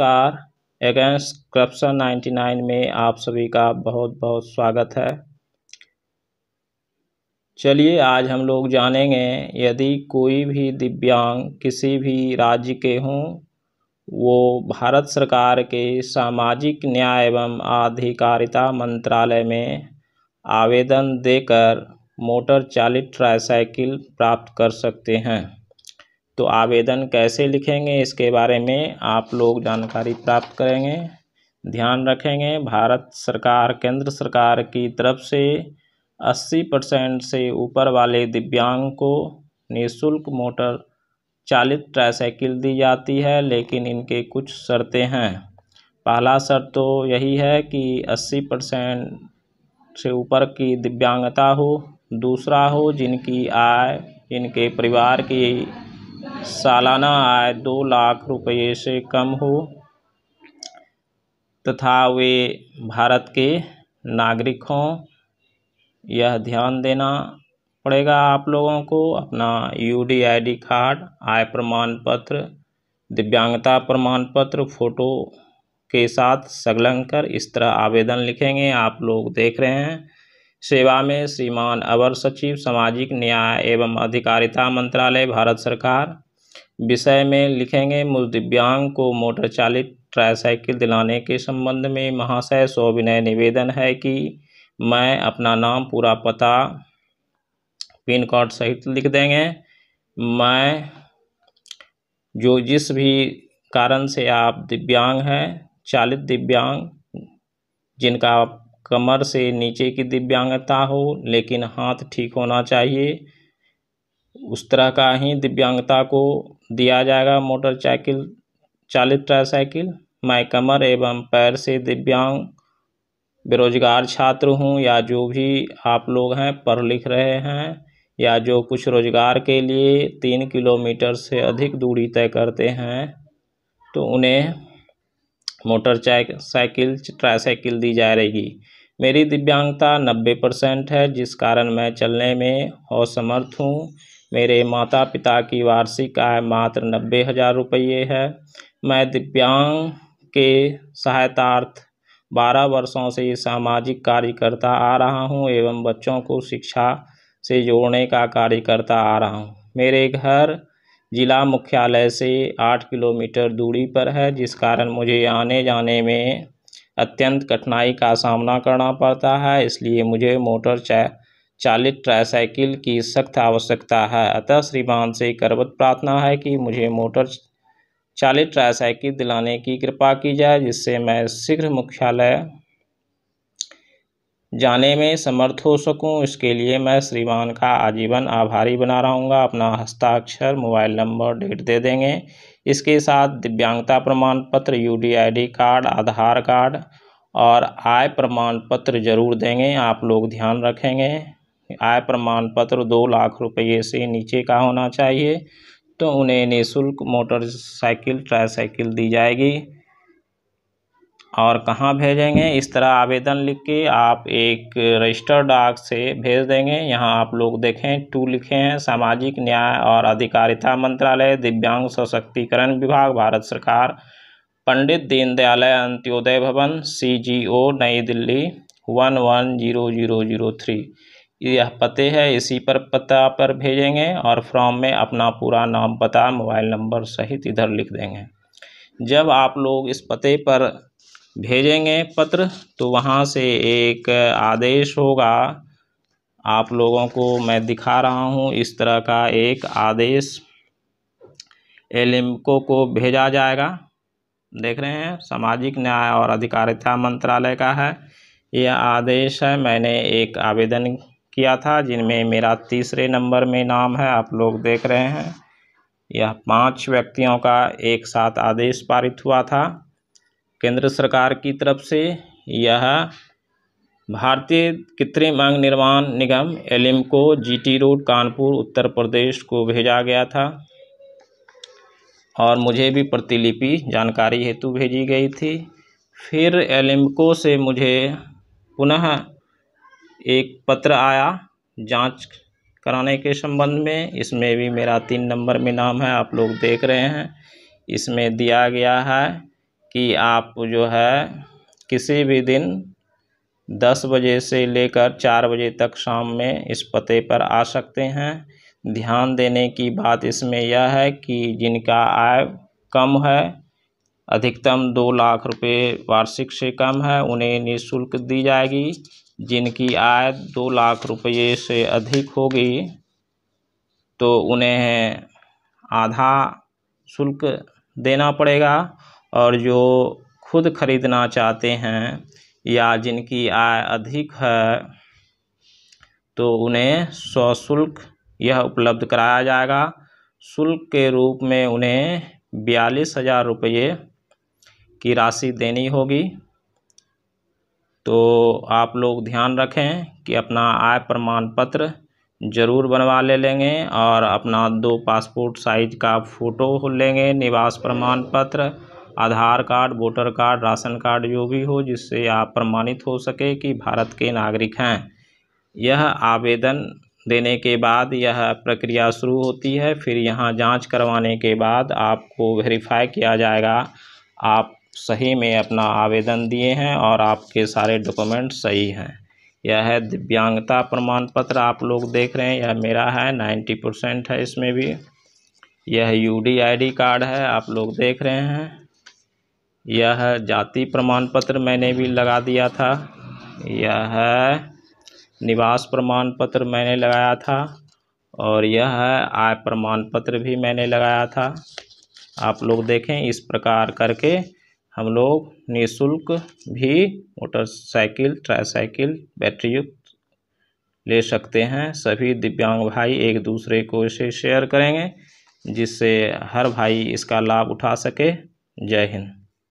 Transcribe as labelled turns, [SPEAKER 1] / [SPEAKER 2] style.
[SPEAKER 1] car against corruption 99 में आप सभी का बहुत बहुत स्वागत है चलिए आज हम लोग जानेंगे यदि कोई भी दिव्यांग किसी भी राज्य के हों वो भारत सरकार के सामाजिक न्याय एवं आधिकारिता मंत्रालय में आवेदन देकर मोटर चालित ट्राईसाइकिल प्राप्त कर सकते हैं तो आवेदन कैसे लिखेंगे इसके बारे में आप लोग जानकारी प्राप्त करेंगे ध्यान रखेंगे भारत सरकार केंद्र सरकार की तरफ से 80 परसेंट से ऊपर वाले दिव्यांग को निःशुल्क मोटर चालित ट्राईसाइकिल दी जाती है लेकिन इनके कुछ शर्तें हैं पहला शर्त तो यही है कि 80 परसेंट से ऊपर की दिव्यांगता हो दूसरा हो जिनकी आय इनके परिवार की सालाना आय दो लाख रुपये से कम हो तथा वे भारत के नागरिक हों यह ध्यान देना पड़ेगा आप लोगों को अपना U D I D card आय प्रमाण पत्र दिव्यांगता प्रमाण पत्र फ़ोटो के साथ संलग्न कर इस तरह आवेदन लिखेंगे आप लोग देख रहे हैं सेवा में श्रीमान अवर सचिव सामाजिक न्याय एवं अधिकारिता मंत्रालय भारत सरकार विषय में लिखेंगे मुझ दिव्यांग को मोटर चालित ट्राईसाइकिल दिलाने के संबंध में महाशय सौविनय निवेदन है कि मैं अपना नाम पूरा पता पिन कोड सहित लिख देंगे मैं जो जिस भी कारण से आप दिव्यांग हैं चालित दिव्यांग जिनका कमर से नीचे की दिव्यांगता हो लेकिन हाथ ठीक होना चाहिए उस तरह का ही दिव्यांगता को दिया जाएगा मोटरसाइकिल चालित ट्राईसाइकिल मैं कमर एवं पैर से दिव्यांग बेरोजगार छात्र हूँ या जो भी आप लोग हैं पढ़ लिख रहे हैं या जो कुछ रोजगार के लिए तीन किलोमीटर से अधिक दूरी तय करते हैं तो उन्हें मोटर साइकिल ट्राईसाइकिल दी जा रहेगी मेरी दिव्यांगता नब्बे परसेंट है जिस कारण मैं चलने में असमर्थ हूँ मेरे माता पिता की वार्षिक आय मात्र नब्बे हज़ार रुपये है मैं दिव्यांग के सहायतार्थ बारह वर्षों से सामाजिक कार्य करता आ रहा हूँ एवं बच्चों को शिक्षा से जोड़ने का कार्य करता आ रहा हूँ मेरे घर जिला मुख्यालय से आठ किलोमीटर दूरी पर है जिस कारण मुझे आने जाने में अत्यंत कठिनाई का सामना करना पड़ता है इसलिए मुझे मोटर चा चालित ट्राईसाइकिल की सख्त आवश्यकता है अतः श्रीमान से करवत प्रार्थना है कि मुझे मोटर चालित ट्राईसाइकिल दिलाने की कृपा की जाए जिससे मैं शीघ्र मुख्यालय जाने में समर्थ हो सकूं इसके लिए मैं श्रीमान का आजीवन आभारी बना रहूंगा अपना हस्ताक्षर मोबाइल नंबर डेट दे देंगे इसके साथ दिव्यांगता प्रमाण पत्र डी कार्ड आधार कार्ड और आय प्रमाण पत्र जरूर देंगे आप लोग ध्यान रखेंगे आय प्रमाण पत्र दो लाख रुपये से नीचे का होना चाहिए तो उन्हें निःशुल्क मोटरसाइकिल ट्राईसाइकिल दी जाएगी और कहाँ भेजेंगे इस तरह आवेदन लिख के आप एक रजिस्टर डाक से भेज देंगे यहाँ आप लोग देखें टू लिखे हैं सामाजिक न्याय और अधिकारिता मंत्रालय दिव्यांग सशक्तिकरण विभाग भारत सरकार पंडित दीनदयाल अंत्योदय भवन सी G O New Delhi one one zero zero zero three यह पते है इसी पर पता पर भेजेंगे और फॉर्म में अपना पूरा नाम पता मोबाइल नंबर सहित इधर लिख देंगे जब आप लोग इस पते पर भेजेंगे पत्र तो वहाँ से एक आदेश होगा आप लोगों को मैं दिखा रहा हूँ इस तरह का एक आदेश एलिम्को को भेजा जाएगा देख रहे हैं सामाजिक न्याय और अधिकारिता मंत्रालय का है यह आदेश है मैंने एक आवेदन किया था जिनमें मेरा तीसरे नंबर में नाम है आप लोग देख रहे हैं यह पांच व्यक्तियों का एक साथ आदेश पारित हुआ था केंद्र सरकार की तरफ से यह भारतीय कृत्रिम अंग निर्माण निगम एलिम को जीटी रोड कानपुर उत्तर प्रदेश को भेजा गया था और मुझे भी प्रतिलिपि जानकारी हेतु भेजी गई थी फिर एलिम्को से मुझे पुनः एक पत्र आया जांच कराने के संबंध में इसमें भी मेरा तीन नंबर में नाम है आप लोग देख रहे हैं इसमें दिया गया है कि आप जो है किसी भी दिन दस बजे से लेकर चार बजे तक शाम में इस पते पर आ सकते हैं ध्यान देने की बात इसमें यह है कि जिनका आय कम है अधिकतम दो लाख रुपए वार्षिक से कम है उन्हें निःशुल्क दी जाएगी जिनकी आय दो लाख रुपये से अधिक होगी तो उन्हें आधा शुल्क देना पड़ेगा और जो खुद खरीदना चाहते हैं या जिनकी आय अधिक है तो उन्हें सशुल्क यह उपलब्ध कराया जाएगा शुल्क के रूप में उन्हें बयालीस हज़ार रुपये की राशि देनी होगी तो आप लोग ध्यान रखें कि अपना आय प्रमाण पत्र ज़रूर बनवा ले लेंगे और अपना दो पासपोर्ट साइज का फ़ोटो लेंगे निवास प्रमाण पत्र Aadhaar card voter card ration card जो भी हो जिससे आप प्रमाणित हो सके कि भारत के नागरिक हैं यह आवेदन देने के बाद यह प्रक्रिया शुरू होती है फिर यहाँ जांच करवाने के बाद आपको वेरीफाई किया जाएगा आप सही में अपना आवेदन दिए हैं और आपके सारे डॉक्यूमेंट सही हैं यह है दिव्यांगता प्रमाण पत्र आप लोग देख रहे हैं यह मेरा है नाइन्टी परसेंट है इसमें भी यह U D I D card है आप लोग देख रहे हैं यह जाति प्रमाण पत्र मैंने भी लगा दिया था यह निवास प्रमाण पत्र मैंने लगाया था और यह आय प्रमाण पत्र भी मैंने लगाया था आप लोग देखें इस प्रकार करके हम लोग निःशुल्क भी मोटरसाइकिल ट्राईसाइकिल बैटरी युक्त ले सकते हैं सभी दिव्यांग भाई एक दूसरे को इसे शेयर करेंगे जिससे हर भाई इसका लाभ उठा सके जय हिंद